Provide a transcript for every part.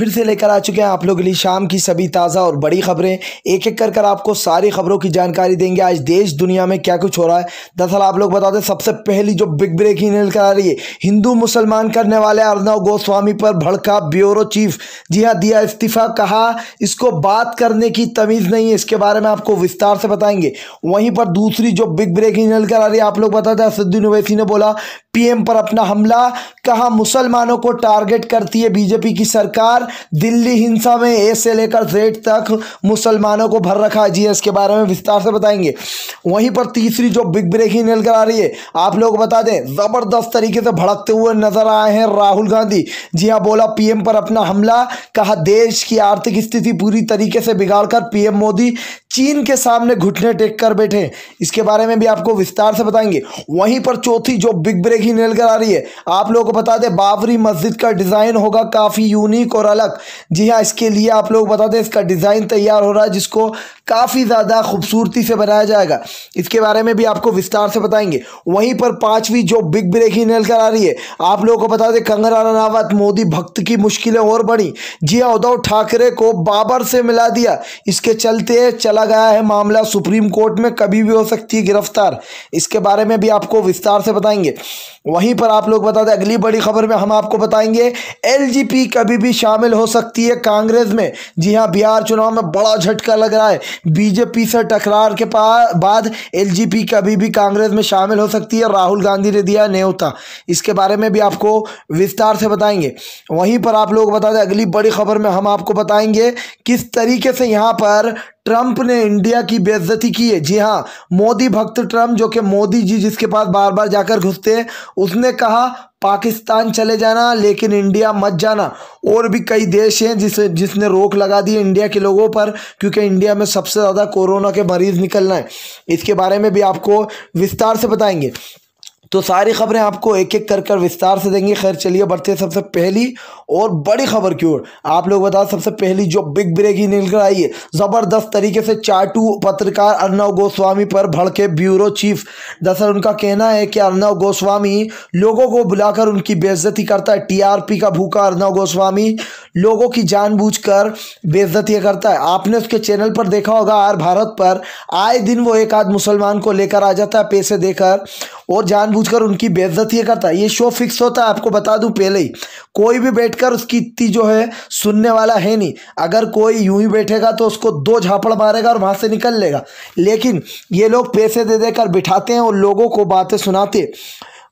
फिर से लेकर आ चुके हैं आप लोग के लिए शाम की सभी ताज़ा और बड़ी खबरें एक एक कर कर आपको सारी खबरों की जानकारी देंगे आज देश दुनिया में क्या कुछ हो रहा है दरअसल आप लोग बताते सबसे पहली जो बिग ब्रेकिंग न्यूज करा रही है हिंदू मुसलमान करने वाले अर्नव गोस्वामी पर भड़का ब्यूरो चीफ जी हाँ दिया इस्तीफा कहा इसको बात करने की तमीज़ नहीं है इसके बारे में आपको विस्तार से बताएंगे वहीं पर दूसरी जो बिग ब्रेकिंग न्यूज करा रही है आप लोग बताते हैं असदुद्दीन ओवैसी ने बोला पीएम पर अपना हमला कहा मुसलमानों को टारगेट करती है बीजेपी की सरकार दिल्ली हिंसा में ए से लेकर जेड तक मुसलमानों को भर रखा है जी इसके बारे में विस्तार से बताएंगे वहीं पर तीसरी जो बिग ब्रेकिंग निकल आ रही है आप लोग बता दें ज़बरदस्त तरीके से भड़कते हुए नजर आए हैं राहुल गांधी जी हाँ बोला पीएम पर अपना हमला कहा देश की आर्थिक स्थिति पूरी तरीके से बिगाड़कर पीएम मोदी चीन के सामने घुटने टेक कर बैठे इसके बारे में भी आपको विस्तार से बताएंगे वहीं पर चौथी जो बिग ब्रेकिंग निकल कर आ रही है आप लोगों को बता दें बाबरी मस्जिद का डिज़ाइन होगा काफ़ी यूनिक और अलग पालक जी हाँ इसके लिए आप लोग बता दें इसका डिज़ाइन तैयार हो रहा है जिसको काफ़ी ज़्यादा खूबसूरती से बनाया जाएगा इसके बारे में भी आपको विस्तार से बताएंगे वहीं पर पाँचवीं जो बिग ब्रेकिंग नजर आ रही है आप लोगों को बता दें कंगना रनावत मोदी भक्त की मुश्किलें और बढ़ी जी हाँ उद्धव ठाकरे को बाबर से मिला दिया इसके चलते चला गया है मामला सुप्रीम कोर्ट में कभी भी हो सकती है गिरफ्तार इसके बारे में भी आपको विस्तार से बताएंगे वहीं पर आप लोग बता दें अगली बड़ी खबर में हम आपको बताएंगे एल कभी भी शामिल हो सकती है कांग्रेस में जी हाँ बिहार चुनाव में बड़ा झटका लग रहा है बीजेपी से टकरार के बाद एलजीपी कभी भी कांग्रेस में शामिल हो सकती है राहुल गांधी ने दिया न्योता इसके बारे में भी आपको विस्तार से बताएंगे वहीं पर आप लोग बता दें अगली बड़ी खबर में हम आपको बताएंगे किस तरीके से यहाँ पर ट्रंप ने इंडिया की बेइज्जती की है जी हाँ मोदी भक्त ट्रंप जो कि मोदी जी जिसके पास बार बार जाकर घुसते हैं उसने कहा पाकिस्तान चले जाना लेकिन इंडिया मत जाना और भी कई देश हैं जिसे जिसने रोक लगा दी इंडिया के लोगों पर क्योंकि इंडिया में सबसे ज़्यादा कोरोना के मरीज़ निकलना है इसके बारे में भी आपको विस्तार से बताएंगे तो सारी खबरें आपको एक एक कर कर विस्तार से देंगे खैर चलिए बढ़ते सबसे पहली और बड़ी खबर की ओर आप लोग बता सबसे पहली जो बिग ब्रेक ही निकल आई है ज़बरदस्त तरीके से चाटू पत्रकार अर्नव गोस्वामी पर भड़के ब्यूरो चीफ दरअसल उनका कहना है कि अर्नव गोस्वामी लोगों को बुलाकर उनकी बेजती करता है टीआरपी का भूखा अर्नव गोस्वामी लोगों की जानबूझकर कर करता है आपने उसके चैनल पर देखा होगा आर भारत पर आए दिन वो एक आध मुसलमान को लेकर आ जाता है पैसे देकर और जानबूझ जानबूझकर उनकी बेइज्जती ये करता ये शो फिक्स होता है आपको बता दूं पहले ही कोई भी बैठकर उसकी इतनी जो है सुनने वाला है नहीं अगर कोई यूं ही बैठेगा तो उसको दो झापड़ मारेगा और वहाँ से निकल लेगा लेकिन ये लोग पैसे दे देकर बिठाते हैं और लोगों को बातें सुनाते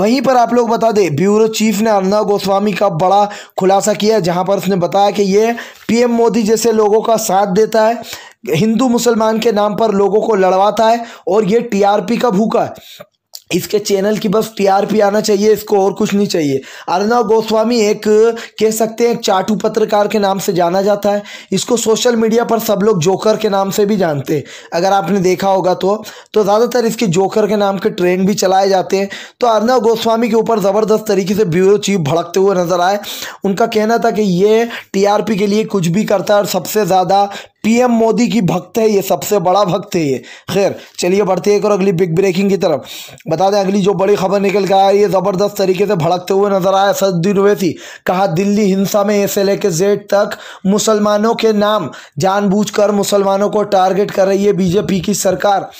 वहीं पर आप लोग बता दें ब्यूरो चीफ ने अर्णव गोस्वामी का बड़ा खुलासा किया जहाँ पर उसने बताया कि ये पीएम मोदी जैसे लोगों का साथ देता है हिंदू मुसलमान के नाम पर लोगों को लड़वाता है और ये टीआरपी का भूखा है इसके चैनल की बस टीआरपी आना चाहिए इसको और कुछ नहीं चाहिए अर्नब गोस्वामी एक कह सकते हैं एक चाटू पत्रकार के नाम से जाना जाता है इसको सोशल मीडिया पर सब लोग जोकर के नाम से भी जानते हैं अगर आपने देखा होगा तो तो ज़्यादातर इसके जोकर के नाम के ट्रेंड भी चलाए जाते हैं तो अर्नब गोस्वामी के ऊपर ज़बरदस्त तरीके से ब्यूरो चीफ भड़कते हुए नजर आए उनका कहना था कि ये टी के लिए कुछ भी करता है और सबसे ज़्यादा पीएम मोदी की भक्त है ये सबसे बड़ा भक्त है ये खैर चलिए बढ़ते एक और अगली बिग ब्रेकिंग की तरफ बता दें अगली जो बड़ी खबर निकल कर आया ये ज़बरदस्त तरीके से भड़कते हुए नजर आया सदुद्दीन ओवैसी कहा दिल्ली हिंसा में ए लेके जेड तक मुसलमानों के नाम जानबूझकर मुसलमानों को टारगेट कर रही है बीजेपी की सरकार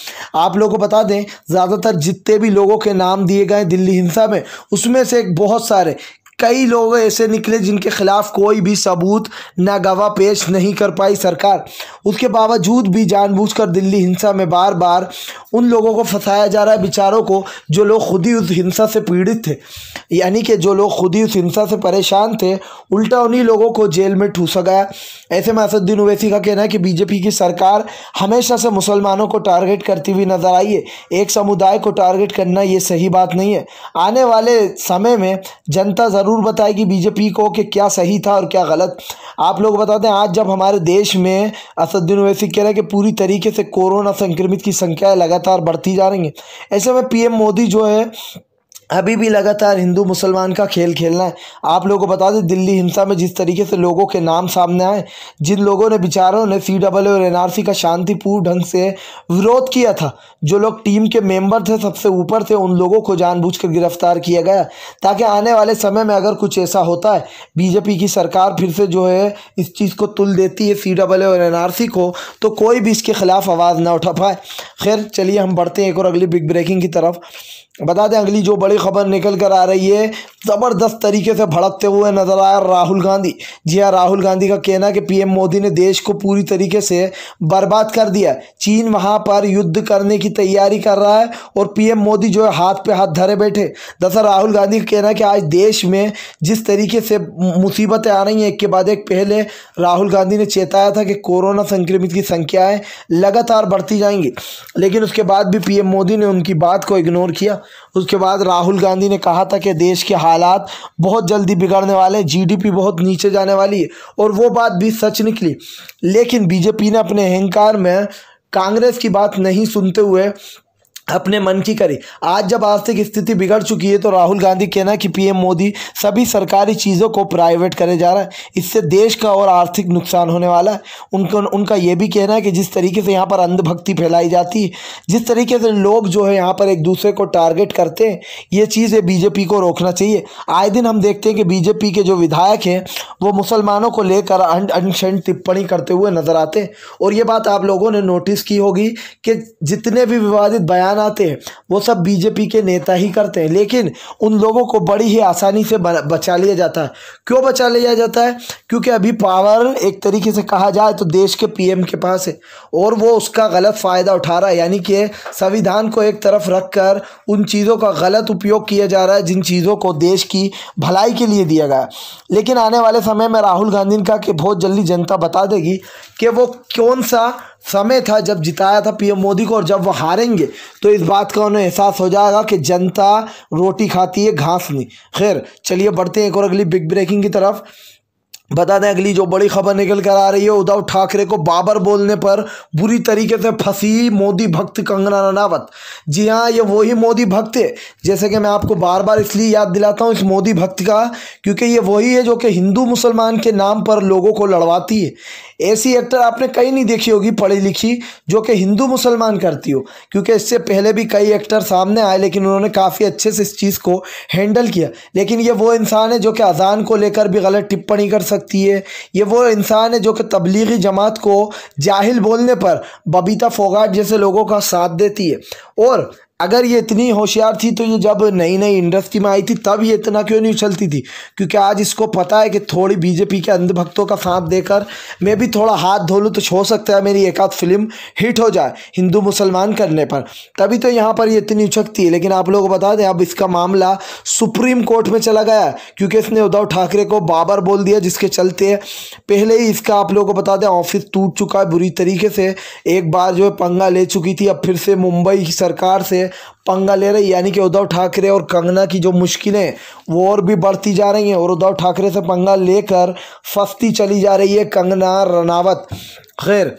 आप लोगों को बता दें ज़्यादातर जितने भी लोगों के नाम दिए गए दिल्ली हिंसा में उसमें से एक बहुत सारे कई लोग ऐसे निकले जिनके खिलाफ कोई भी सबूत ना गवाह पेश नहीं कर पाई सरकार उसके बावजूद भी जानबूझकर दिल्ली हिंसा में बार बार उन लोगों को फंसाया जा रहा है बेचारों को जो लोग खुद ही उस हिंसा से पीड़ित थे यानी कि जो लोग खुद ही उस हिंसा से परेशान थे उल्टा उन्हीं लोगों को जेल में ठूसा गया ऐसे में असदुद्दीन ओवैसी का कहना है कि बीजेपी की सरकार हमेशा से मुसलमानों को टारगेट करती हुई नजर आई है एक समुदाय को टारगेट करना ये सही बात नहीं है आने वाले समय में जनता ज़रूर ज़रूर बताएं कि बीजेपी को कि क्या सही था और क्या गलत आप लोग बताते हैं आज जब हमारे देश में असदुद्दीन ओवैसी कह रहे हैं कि पूरी तरीके से कोरोना संक्रमित की संख्या लगातार बढ़ती जा रही है ऐसे में पीएम मोदी जो है अभी भी लगातार हिंदू मुसलमान का खेल खेलना है आप लोगों को बता दें दिल्ली हिंसा में जिस तरीके से लोगों के नाम सामने आए जिन लोगों ने बिचारों ने सी डब्ल्यू और एनआरसी का शांतिपूर्ण ढंग से विरोध किया था जो लोग टीम के मेंबर थे सबसे ऊपर थे उन लोगों को जानबूझकर गिरफ्तार किया गया ताकि आने वाले समय में अगर कुछ ऐसा होता है बीजेपी की सरकार फिर से जो है इस चीज़ को तुल देती है सी डब्ल्यू और एन को तो कोई भी इसके खिलाफ आवाज़ ना उठा पाए खैर चलिए हम बढ़ते हैं एक और अगली बिग ब्रेकिंग की तरफ बता दें अगली जो बड़ी खबर निकल कर आ रही है ज़बरदस्त तरीके से भड़कते हुए नज़र आया राहुल गांधी जी हाँ राहुल गांधी का कहना है कि पीएम मोदी ने देश को पूरी तरीके से बर्बाद कर दिया चीन वहाँ पर युद्ध करने की तैयारी कर रहा है और पीएम मोदी जो है हाथ पे हाथ धरे बैठे दरअसल राहुल गांधी का कहना है कि आज देश में जिस तरीके से मुसीबतें आ रही हैं एक के बाद एक पहले राहुल गांधी ने चेताया था कि कोरोना संक्रमित की संख्याएँ लगातार बढ़ती जाएंगी लेकिन उसके बाद भी पी मोदी ने उनकी बात को इग्नोर किया उसके बाद राहुल गांधी ने कहा था कि देश के हालात बहुत जल्दी बिगड़ने वाले हैं जीडीपी बहुत नीचे जाने वाली है और वो बात भी सच निकली लेकिन बीजेपी ने अपने अहंकार में कांग्रेस की बात नहीं सुनते हुए अपने मन की करी आज जब आर्थिक स्थिति बिगड़ चुकी है तो राहुल गांधी कहना कि पीएम मोदी सभी सरकारी चीज़ों को प्राइवेट करे जा रहा है इससे देश का और आर्थिक नुकसान होने वाला है उनको उनका ये भी कहना है कि जिस तरीके से यहाँ पर अंधभक्ति फैलाई जाती है जिस तरीके से लोग जो है यहाँ पर एक दूसरे को टारगेट करते हैं ये चीज़ें बीजेपी को रोकना चाहिए आए दिन हम देखते हैं कि बीजेपी के जो विधायक हैं वो मुसलमानों को लेकर अनशन टिप्पणी करते हुए नजर आते हैं और ये बात आप लोगों ने नोटिस की होगी कि जितने भी विवादित बयान बनाते हैं वो सब बीजेपी के नेता ही करते हैं लेकिन उन लोगों को बड़ी ही आसानी से बचा लिया जाता है क्यों बचा लिया जाता है क्योंकि अभी पावर एक तरीके से कहा जाए तो देश के पीएम के पास है और वो उसका गलत फ़ायदा उठा रहा है यानी कि संविधान को एक तरफ रख कर उन चीज़ों का गलत उपयोग किया जा रहा है जिन चीज़ों को देश की भलाई के लिए दिया गया लेकिन आने वाले समय में राहुल गांधी का कि बहुत जल्दी जनता बता देगी कि वो कौन सा समय था जब जिताया था पीएम मोदी को और जब वह हारेंगे तो इस बात का उन्हें एहसास हो जाएगा कि जनता रोटी खाती है घास नहीं खैर चलिए बढ़ते हैं एक और अगली बिग ब्रेकिंग की तरफ बता दें अगली जो बड़ी खबर निकल कर आ रही है उद्धव ठाकरे को बाबर बोलने पर बुरी तरीके से फंसी मोदी भक्त कंगना रनावत जी हाँ ये वही मोदी भक्त है जैसे कि मैं आपको बार बार इसलिए याद दिलाता हूँ इस मोदी भक्त का क्योंकि ये वही है जो कि हिंदू मुसलमान के नाम पर लोगों को लड़वाती है ऐसी एक्टर आपने कहीं नहीं देखी होगी पढ़ी लिखी जो कि हिंदू मुसलमान करती हो क्योंकि इससे पहले भी कई एक्टर सामने आए लेकिन उन्होंने काफ़ी अच्छे से इस चीज़ को हैंडल किया लेकिन ये वो इंसान है जो कि अजान को लेकर भी गलत टिप्पणी कर सकती है ये वो इंसान है जो कि तबलीगी जमात को जाहिल बोलने पर बबीता फोगाट जैसे लोगों का साथ देती है और अगर ये इतनी होशियार थी तो ये जब नई नई इंडस्ट्री में आई थी तब ये इतना क्यों नहीं उछलती थी क्योंकि आज इसको पता है कि थोड़ी बीजेपी के अंधभक्तों का साथ देकर मैं भी थोड़ा हाथ धो लूँ तो हो सकता है मेरी एक आध फिल्म हिट हो जाए हिंदू मुसलमान करने पर तभी तो यहाँ पर ये इतनी उछकती है लेकिन आप लोगों को बता दें अब इसका मामला सुप्रीम कोर्ट में चला गया क्योंकि इसने उद्धव ठाकरे को बाबर बोल दिया जिसके चलते पहले ही इसका आप लोगों को बता दें ऑफिस टूट चुका है बुरी तरीके से एक बार जो है पंगा ले चुकी थी अब फिर से मुंबई की सरकार से पंगा ले रही यानी कि उद्धव ठाकरे और कंगना की जो मुश्किलें वो और भी बढ़ती जा रही हैं और उद्धव ठाकरे से पंगा लेकर फंसती चली जा रही है कंगना रनावत खैर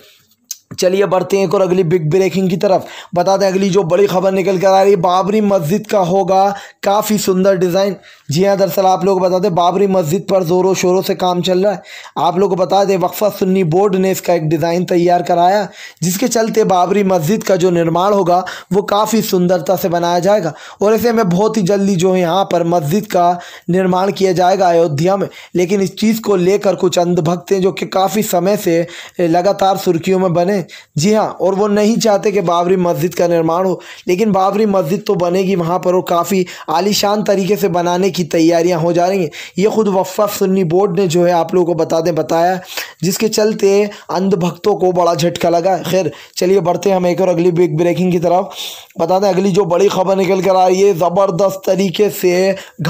चलिए बढ़ते हैं एक और अगली बिग ब्रेकिंग की तरफ बताते हैं अगली जो बड़ी खबर निकल कर आ रही है बाबरी मस्जिद का होगा काफ़ी सुंदर डिज़ाइन जी हाँ दरअसल आप लोग बताते बाबरी मस्जिद पर ज़ोरों शोरों से काम चल रहा है आप लोग बता दें वक्फा सुन्नी बोर्ड ने इसका एक डिज़ाइन तैयार कराया जिसके चलते बाबरी मस्जिद का जो निर्माण होगा वो काफ़ी सुंदरता से बनाया जाएगा और ऐसे में बहुत ही जल्दी जो है यहाँ पर मस्जिद का निर्माण किया जाएगा अयोध्या में लेकिन इस चीज़ को लेकर कुछ अंधभक्त हैं जो कि काफ़ी समय से लगातार सुर्खियों में बने हैं जी हाँ और वो नहीं चाहते कि बाबरी मस्जिद का निर्माण हो लेकिन बाबरी मस्जिद तो बनेगी वहाँ पर और काफ़ी आलिशान तरीके से बनाने की तैयारियाँ हो जा रही हैं ये खुद वफ़ा सुन्नी बोर्ड ने जो है आप लोगों को बता दें बताया जिसके चलते अंधभक्तों को बड़ा झटका लगा खैर चलिए बढ़ते हम एक और अगली बिग ब्रेकिंग की तरफ बता दें अगली जो बड़ी खबर निकल कर आ रही है ज़बरदस्त तरीके से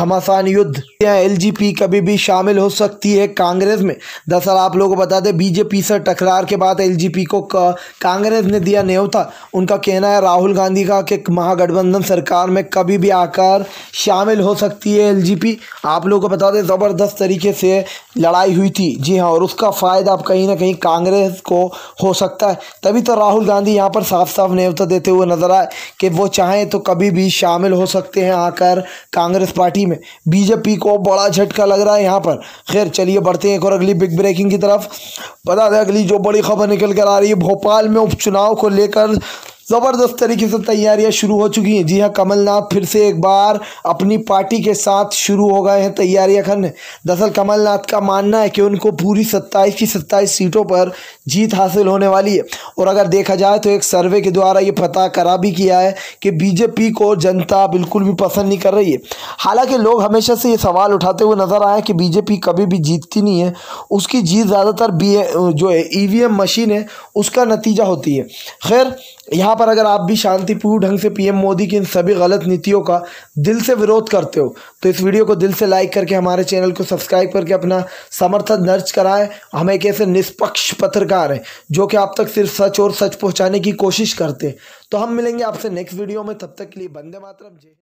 घमासान युद्ध या एल कभी भी शामिल हो सकती है कांग्रेस में दरअसल आप लोगों को बता दें बीजेपी से टकरार के बाद एलजीपी को क... कांग्रेस ने दिया न्योता उनका कहना है राहुल गांधी का कि महागठबंधन सरकार में कभी भी आकर शामिल हो सकती है एलजीपी आप लोगों को बता दें ज़बरदस्त तरीके से लड़ाई हुई थी जी हाँ और उसका फ़ायदा अब कहीं ना कहीं कांग्रेस को हो सकता है तभी तो राहुल गांधी यहाँ पर साफ साफ न्योता देते हुए नजर आए कि वो चाहें तो कभी भी शामिल हो सकते हैं आकर कांग्रेस पार्टी में बीजेपी को बड़ा झटका लग रहा है यहाँ पर खैर चलिए बढ़ते हैं एक और अगली बिग ब्रेकिंग की तरफ बता दें अगली जो बड़ी खबर निकल कर आ रही है भोपाल में उपचुनाव को लेकर ज़बरदस्त तरीके से तैयारियां शुरू हो चुकी हैं जी हाँ कमलनाथ फिर से एक बार अपनी पार्टी के साथ शुरू हो गए हैं तैयारियां करने दरअसल कमलनाथ का मानना है कि उनको पूरी सत्ताईस की सत्ताईस सीटों पर जीत हासिल होने वाली है और अगर देखा जाए तो एक सर्वे के द्वारा ये पता करा भी किया है कि बीजेपी को जनता बिल्कुल भी पसंद नहीं कर रही है हालाँकि लोग हमेशा से ये सवाल उठाते हुए नज़र आए कि बीजेपी कभी भी जीतती नहीं है उसकी जीत ज़्यादातर बी जो है ई e मशीन है उसका नतीजा होती है खैर यहाँ पर अगर आप भी शांतिपूर्ण ढंग से पीएम मोदी की इन सभी गलत नीतियों का दिल से विरोध करते हो तो इस वीडियो को दिल से लाइक करके हमारे चैनल को सब्सक्राइब करके अपना समर्थन दर्ज कराएं हम एक ऐसे निष्पक्ष पत्रकार हैं जो कि आप तक सिर्फ सच और सच पहुंचाने की कोशिश करते हैं तो हम मिलेंगे आपसे नेक्स्ट वीडियो में तब तक के लिए बंदे मातरम जी